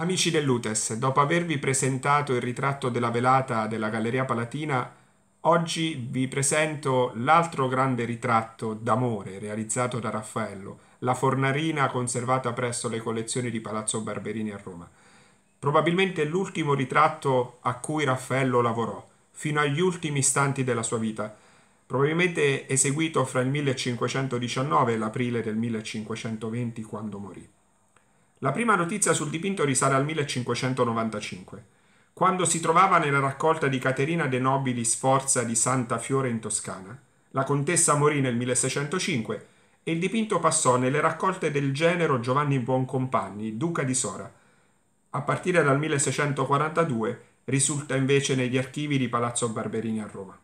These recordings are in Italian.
Amici dell'Utes, dopo avervi presentato il ritratto della velata della Galleria Palatina, oggi vi presento l'altro grande ritratto d'amore realizzato da Raffaello, la Fornarina conservata presso le collezioni di Palazzo Barberini a Roma. Probabilmente l'ultimo ritratto a cui Raffaello lavorò, fino agli ultimi istanti della sua vita, probabilmente eseguito fra il 1519 e l'aprile del 1520 quando morì. La prima notizia sul dipinto risale al 1595, quando si trovava nella raccolta di Caterina de Nobili Sforza di Santa Fiore in Toscana. La contessa morì nel 1605 e il dipinto passò nelle raccolte del genero Giovanni Buoncompagni, duca di Sora. A partire dal 1642 risulta invece negli archivi di Palazzo Barberini a Roma.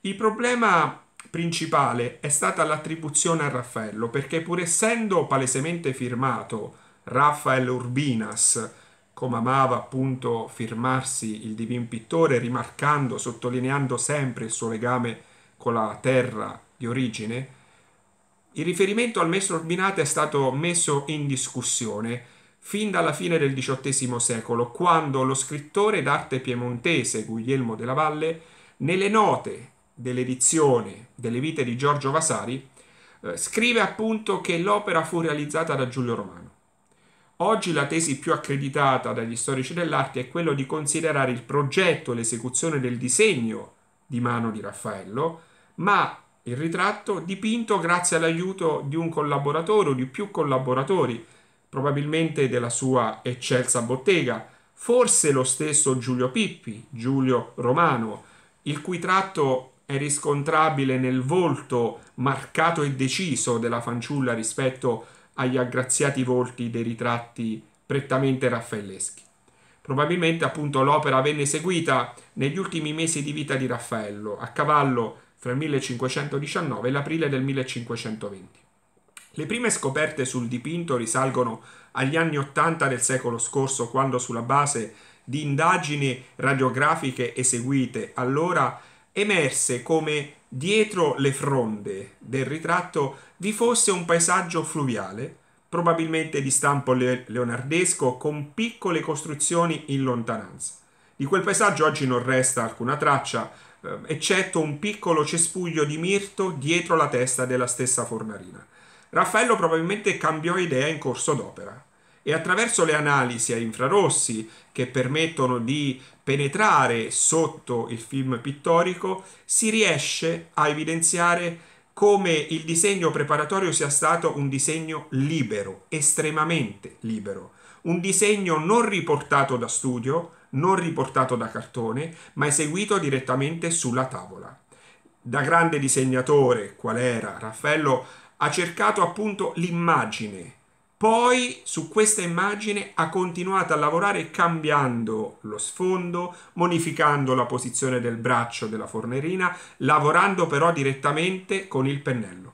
Il problema principale è stata l'attribuzione a Raffaello, perché pur essendo palesemente firmato Rafael Urbinas, come amava appunto firmarsi il divin pittore, rimarcando, sottolineando sempre il suo legame con la terra di origine, il riferimento al maestro Urbinate è stato messo in discussione fin dalla fine del XVIII secolo, quando lo scrittore d'arte piemontese Guglielmo della Valle, nelle note dell'edizione delle vite di Giorgio Vasari, eh, scrive appunto che l'opera fu realizzata da Giulio Romano. Oggi la tesi più accreditata dagli storici dell'arte è quella di considerare il progetto e l'esecuzione del disegno di mano di Raffaello, ma il ritratto dipinto grazie all'aiuto di un collaboratore o di più collaboratori, probabilmente della sua eccelsa bottega, forse lo stesso Giulio Pippi, Giulio Romano, il cui tratto è riscontrabile nel volto marcato e deciso della fanciulla rispetto a agli aggraziati volti dei ritratti prettamente raffaelleschi. Probabilmente appunto l'opera venne eseguita negli ultimi mesi di vita di Raffaello, a cavallo fra il 1519 e l'aprile del 1520. Le prime scoperte sul dipinto risalgono agli anni 80 del secolo scorso, quando sulla base di indagini radiografiche eseguite allora emerse come dietro le fronde del ritratto vi fosse un paesaggio fluviale, probabilmente di stampo leonardesco, con piccole costruzioni in lontananza. Di quel paesaggio oggi non resta alcuna traccia, eh, eccetto un piccolo cespuglio di mirto dietro la testa della stessa fornarina. Raffaello probabilmente cambiò idea in corso d'opera e attraverso le analisi a infrarossi che permettono di penetrare sotto il film pittorico si riesce a evidenziare come il disegno preparatorio sia stato un disegno libero, estremamente libero, un disegno non riportato da studio, non riportato da cartone, ma eseguito direttamente sulla tavola. Da grande disegnatore, qual era Raffaello, ha cercato appunto l'immagine, poi su questa immagine ha continuato a lavorare cambiando lo sfondo, modificando la posizione del braccio della fornerina, lavorando però direttamente con il pennello.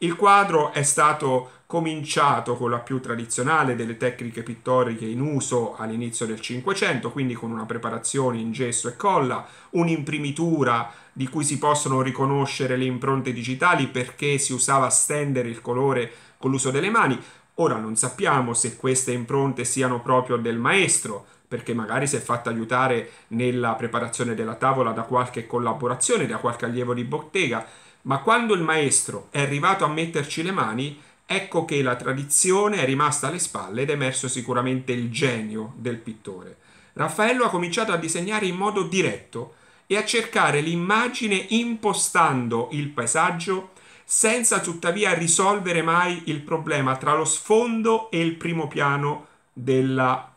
Il quadro è stato cominciato con la più tradizionale delle tecniche pittoriche in uso all'inizio del Cinquecento, quindi con una preparazione in gesso e colla, un'imprimitura di cui si possono riconoscere le impronte digitali perché si usava stendere il colore con l'uso delle mani, Ora non sappiamo se queste impronte siano proprio del maestro, perché magari si è fatta aiutare nella preparazione della tavola da qualche collaborazione, da qualche allievo di bottega, ma quando il maestro è arrivato a metterci le mani, ecco che la tradizione è rimasta alle spalle ed è emerso sicuramente il genio del pittore. Raffaello ha cominciato a disegnare in modo diretto e a cercare l'immagine impostando il paesaggio senza tuttavia risolvere mai il problema tra lo sfondo e il primo piano della,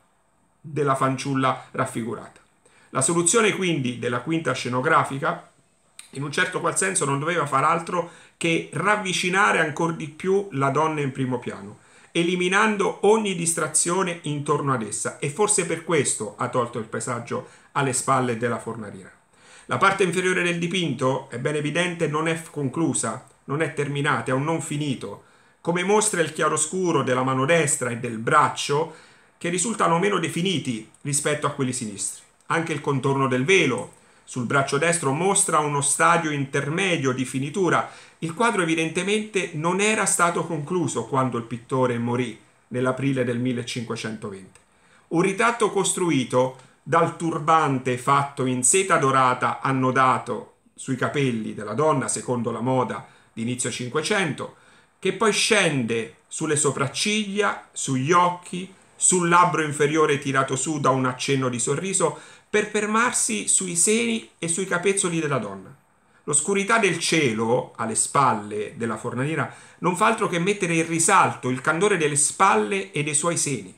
della fanciulla raffigurata. La soluzione quindi della quinta scenografica in un certo qual senso non doveva far altro che ravvicinare ancora di più la donna in primo piano, eliminando ogni distrazione intorno ad essa e forse per questo ha tolto il paesaggio alle spalle della fornariera. La parte inferiore del dipinto, è ben evidente, non è conclusa non è terminata, è un non finito, come mostra il chiaroscuro della mano destra e del braccio che risultano meno definiti rispetto a quelli sinistri. Anche il contorno del velo sul braccio destro mostra uno stadio intermedio di finitura. Il quadro evidentemente non era stato concluso quando il pittore morì nell'aprile del 1520. Un ritratto costruito dal turbante fatto in seta dorata annodato sui capelli della donna secondo la moda d'inizio inizio 500, che poi scende sulle sopracciglia, sugli occhi, sul labbro inferiore tirato su da un accenno di sorriso, per fermarsi sui seni e sui capezzoli della donna. L'oscurità del cielo, alle spalle della fornaniera, non fa altro che mettere in risalto il candore delle spalle e dei suoi seni.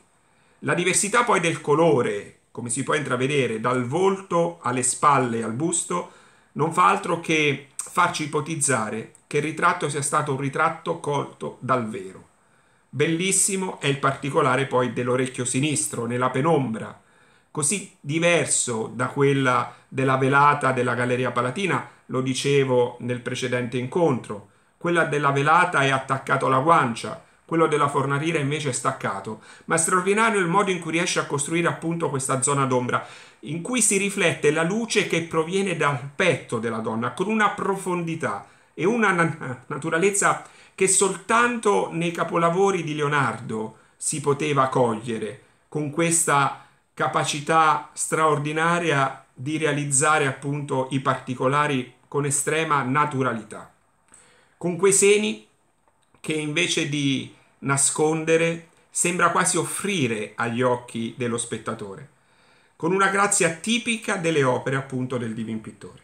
La diversità poi del colore, come si può intravedere dal volto alle spalle e al busto, non fa altro che farci ipotizzare che il ritratto sia stato un ritratto colto dal vero. Bellissimo è il particolare poi dell'orecchio sinistro nella penombra, così diverso da quella della velata della Galleria Palatina, lo dicevo nel precedente incontro. Quella della velata è attaccato alla guancia, quello della fornariera invece è staccato, ma straordinario il modo in cui riesce a costruire appunto questa zona d'ombra in cui si riflette la luce che proviene da un petto della donna con una profondità e una na- naturalezza che soltanto nei capolavori di Leonardo si poteva cogliere, con questa capacità straordinaria di realizzare appunto i particolari con estrema naturalità, con quei seni che invece di nascondere sembra quasi offrire agli occhi dello spettatore con una grazia tipica delle opere appunto del divin pittore.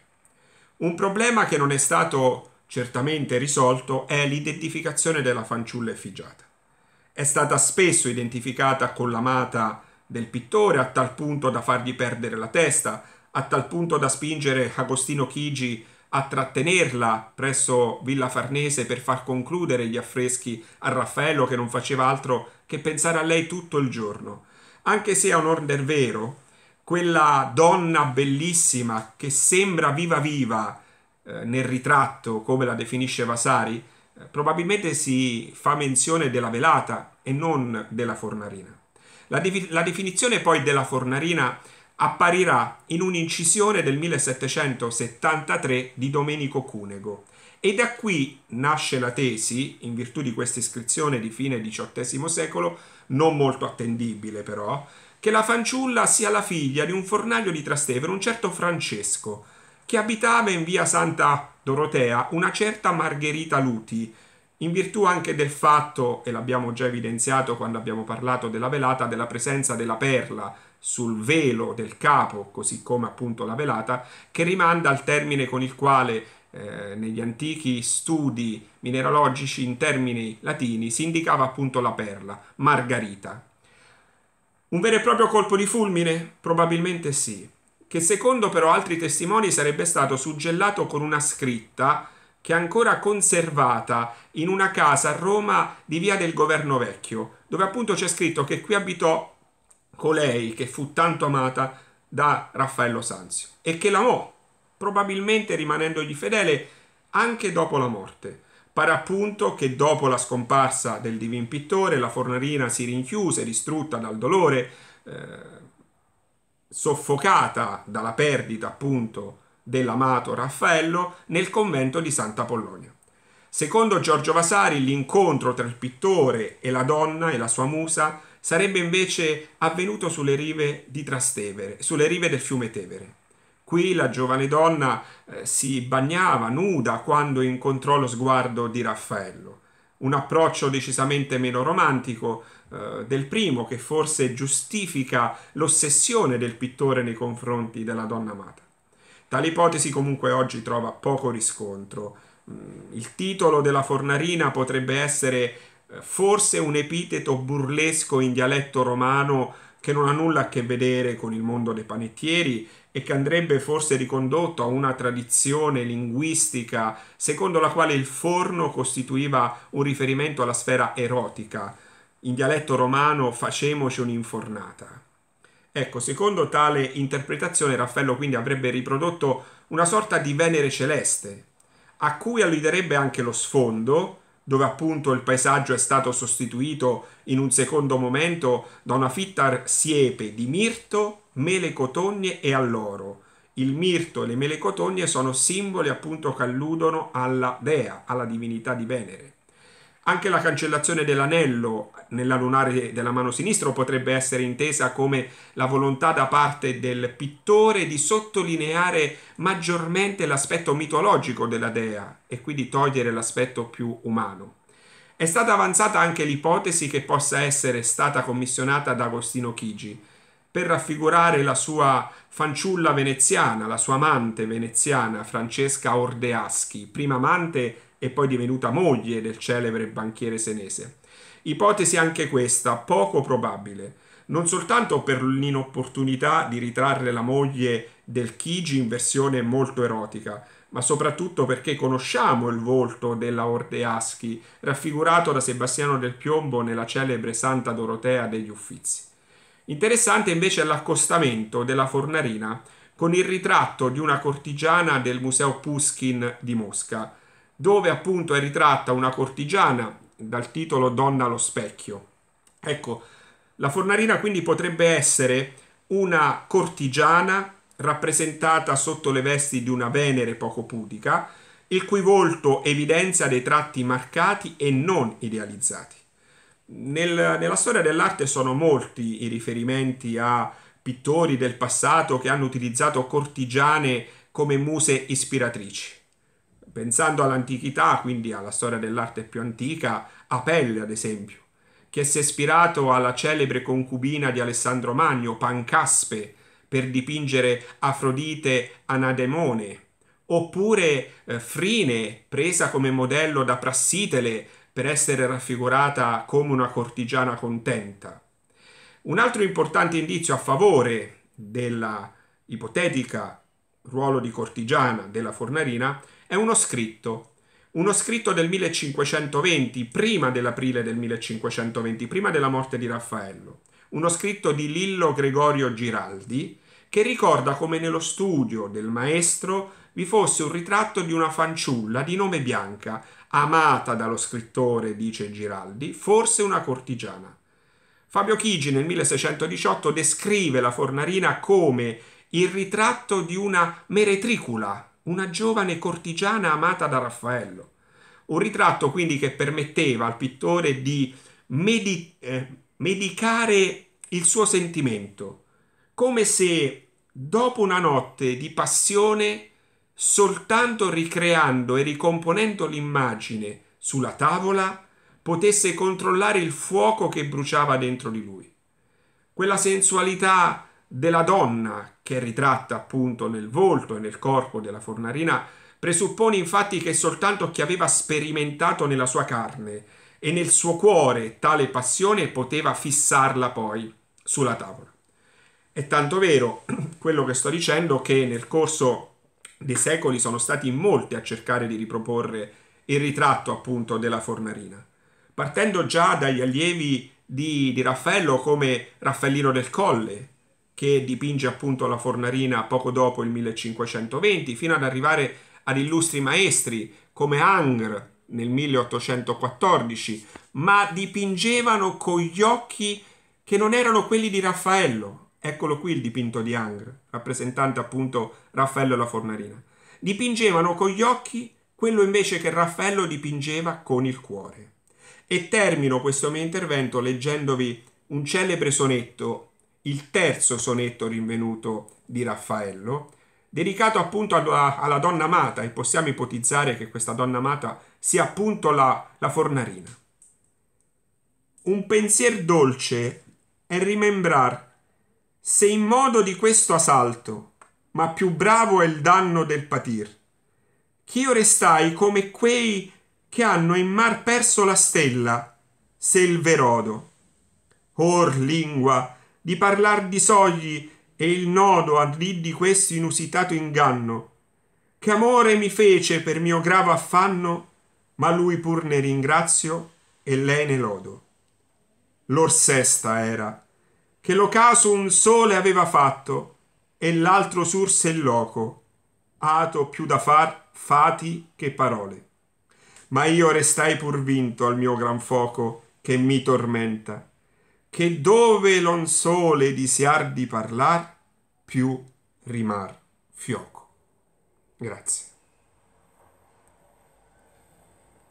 Un problema che non è stato certamente risolto è l'identificazione della fanciulla effigiata. È stata spesso identificata con l'amata del pittore a tal punto da fargli perdere la testa, a tal punto da spingere Agostino Chigi a trattenerla presso Villa Farnese per far concludere gli affreschi a Raffaello che non faceva altro che pensare a lei tutto il giorno. Anche se a onor del vero, quella donna bellissima che sembra viva viva eh, nel ritratto, come la definisce Vasari, eh, probabilmente si fa menzione della velata e non della fornarina. La, de- la definizione poi della fornarina apparirà in un'incisione del 1773 di Domenico Cunego. E da qui nasce la tesi, in virtù di questa iscrizione di fine XVIII secolo, non molto attendibile però, che la fanciulla sia la figlia di un fornaio di Trastevere, un certo Francesco, che abitava in via Santa Dorotea una certa Margherita Luti, in virtù anche del fatto, e l'abbiamo già evidenziato quando abbiamo parlato della velata, della presenza della perla sul velo del capo, così come appunto la velata, che rimanda al termine con il quale eh, negli antichi studi mineralogici in termini latini si indicava appunto la perla, margarita, un vero e proprio colpo di fulmine? Probabilmente sì, che secondo però altri testimoni sarebbe stato suggellato con una scritta che è ancora conservata in una casa a Roma di via del Governo Vecchio, dove appunto c'è scritto che qui abitò colei che fu tanto amata da Raffaello Sanzio e che l'amò, probabilmente rimanendogli fedele anche dopo la morte. Pare appunto che dopo la scomparsa del divin pittore la fornarina si rinchiuse, distrutta dal dolore, eh, soffocata dalla perdita appunto dell'amato Raffaello nel convento di Santa Polonia. Secondo Giorgio Vasari l'incontro tra il pittore e la donna e la sua musa sarebbe invece avvenuto sulle rive di Trastevere, sulle rive del fiume Tevere. Qui la giovane donna eh, si bagnava nuda quando incontrò lo sguardo di Raffaello. Un approccio decisamente meno romantico eh, del primo che forse giustifica l'ossessione del pittore nei confronti della donna amata. Tale ipotesi comunque oggi trova poco riscontro. Mm, il titolo della fornarina potrebbe essere eh, forse un epiteto burlesco in dialetto romano che non ha nulla a che vedere con il mondo dei panettieri e che andrebbe forse ricondotto a una tradizione linguistica secondo la quale il forno costituiva un riferimento alla sfera erotica. In dialetto romano facemoci un'infornata. Ecco, secondo tale interpretazione Raffaello quindi avrebbe riprodotto una sorta di Venere celeste, a cui alluderebbe anche lo sfondo, dove appunto il paesaggio è stato sostituito in un secondo momento da una fitta siepe di mirto mele cotogne e all'oro. Il mirto e le mele cotogne sono simboli appunto che alludono alla dea, alla divinità di Venere. Anche la cancellazione dell'anello nella lunare della mano sinistra potrebbe essere intesa come la volontà da parte del pittore di sottolineare maggiormente l'aspetto mitologico della dea e quindi togliere l'aspetto più umano. È stata avanzata anche l'ipotesi che possa essere stata commissionata da Agostino Chigi, per raffigurare la sua fanciulla veneziana, la sua amante veneziana Francesca Ordeaschi, prima amante e poi divenuta moglie del celebre banchiere senese. Ipotesi anche questa, poco probabile, non soltanto per l'inopportunità di ritrarre la moglie del Chigi in versione molto erotica, ma soprattutto perché conosciamo il volto della Ordeaschi, raffigurato da Sebastiano del Piombo nella celebre Santa Dorotea degli Uffizi. Interessante invece è l'accostamento della fornarina con il ritratto di una cortigiana del Museo Puskin di Mosca, dove appunto è ritratta una cortigiana dal titolo Donna allo specchio. Ecco, la fornarina quindi potrebbe essere una cortigiana rappresentata sotto le vesti di una Venere poco pudica, il cui volto evidenzia dei tratti marcati e non idealizzati. Nel, nella storia dell'arte sono molti i riferimenti a pittori del passato che hanno utilizzato cortigiane come muse ispiratrici. Pensando all'antichità, quindi alla storia dell'arte più antica, Apelle ad esempio, che si è ispirato alla celebre concubina di Alessandro Magno, Pancaspe, per dipingere Afrodite Anademone, oppure eh, Frine, presa come modello da Prassitele per essere raffigurata come una cortigiana contenta. Un altro importante indizio a favore della ipotetica ruolo di cortigiana della Fornarina è uno scritto, uno scritto del 1520, prima dell'aprile del 1520, prima della morte di Raffaello, uno scritto di Lillo Gregorio Giraldi che ricorda come nello studio del maestro vi fosse un ritratto di una fanciulla di nome Bianca, amata dallo scrittore, dice Giraldi, forse una cortigiana. Fabio Chigi nel 1618 descrive la Fornarina come il ritratto di una meretricula, una giovane cortigiana amata da Raffaello. Un ritratto quindi che permetteva al pittore di medi- eh, medicare il suo sentimento, come se dopo una notte di passione soltanto ricreando e ricomponendo l'immagine sulla tavola potesse controllare il fuoco che bruciava dentro di lui. Quella sensualità della donna che è ritratta appunto nel volto e nel corpo della fornarina presuppone infatti che soltanto chi aveva sperimentato nella sua carne e nel suo cuore tale passione poteva fissarla poi sulla tavola. È tanto vero quello che sto dicendo che nel corso dei secoli sono stati in molti a cercare di riproporre il ritratto appunto della Fornarina, partendo già dagli allievi di, di Raffaello come Raffaellino del Colle, che dipinge appunto la Fornarina poco dopo il 1520, fino ad arrivare ad illustri maestri come Angr nel 1814, ma dipingevano con gli occhi che non erano quelli di Raffaello, Eccolo qui il dipinto di Angre, rappresentante appunto Raffaello e la Fornarina. Dipingevano con gli occhi quello invece che Raffaello dipingeva con il cuore. E termino questo mio intervento leggendovi un celebre sonetto, il terzo sonetto rinvenuto di Raffaello, dedicato appunto alla, alla donna amata e possiamo ipotizzare che questa donna amata sia appunto la, la Fornarina. Un pensier dolce è rimembrar se in modo di questo assalto, ma più bravo è il danno del patir, ch'io restai come quei che hanno in mar perso la stella, se il verodo. Or lingua, di parlar di sogli e il nodo a lì di questo inusitato inganno, che amore mi fece per mio grave affanno, ma lui pur ne ringrazio e lei ne lodo. L'orsesta era, che l'ocaso un sole aveva fatto e l'altro surse il loco, ato più da far fati che parole. Ma io restai pur vinto al mio gran foco che mi tormenta, che dove l'on sole disiar di parlar, più rimar fioco. Grazie.